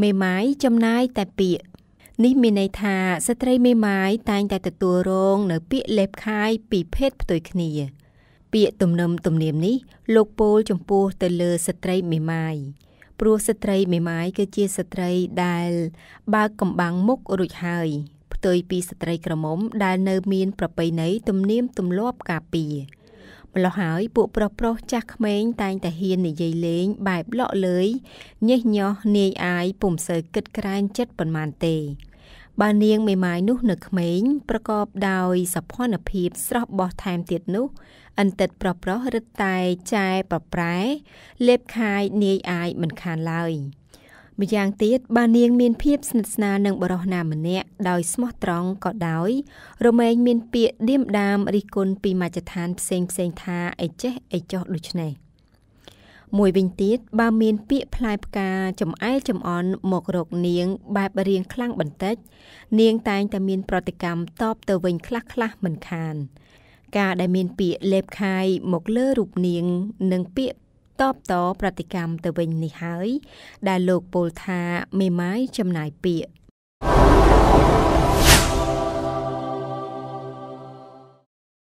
មេម៉ាយចំណាយតែពាក្យនេះមានន័យថាស្ត្រីមេម៉ាយតែងតែទទួលរងនៅពាក្យលេបខាយពីភេទផ្ទុយគ្នាពាក្យទំនឹមទំនៀមនេះលោកពោលចំពោះទៅលើស្ត្រីមេម៉ាយព្រោះស្ត្រីមេម៉ាយគឺជាស្ត្រីដែល បើកកំបាំងមុខរួចហើយ ផ្ទុយពីស្ត្រីក្រមុំ ដែលនៅមាន ប្រពៃណីទំនៀមទម្លាប់ការពារម្ល៉េះហើយពួកប្រុសប្រុសចាស់ក្មេងតែងតែហ៊ាននិយាយលេង បែបលក់លើយញេះញោះនាយអាយពុំសូវគិតក្រែងចិត្តប៉ុន្មានទេបើនាងមេម៉ាយនោះនៅក្មេងប្រកបដោយសភ័ណភាពស្រស់បោះថែមទៀតនោះ អន្តិតប្រុសប្រុសរឹតតែចែប្រប្រែលេបខាយនាយអាយមិនខានឡើយម្យ៉ាងទៀតបើនាងមានភាពស្និទ្ធស្នាលនឹងបរិះណាម្នាក់ដោយស្មោះត្រង់ក៏ដោយ រមែង មានពាក្យឌៀមដាមរិះគន់ពីមជ្ឈដ្ឋានផ្សេងផ្សេងថាអីចេះអីចោះដូច្នេះមួយវិញទៀតបើមានពាក្យផ្លែផ្កាចំអែចំអន់មករកនាងបែបរៀងខ្លាំងបន្តិច នាងតែងតែមាន ប្រតិកម្មតបទៅវិញខ្លះខ្លះមិនខាន ការដែលមានពាក្យលេបខាយមកលើរូបនាងនិងពាក្យតបតប្រតិកម្មទៅវិញនេះហើយ ដែលលោកពោលថាមេម៉ាយចំណាយពាក្យ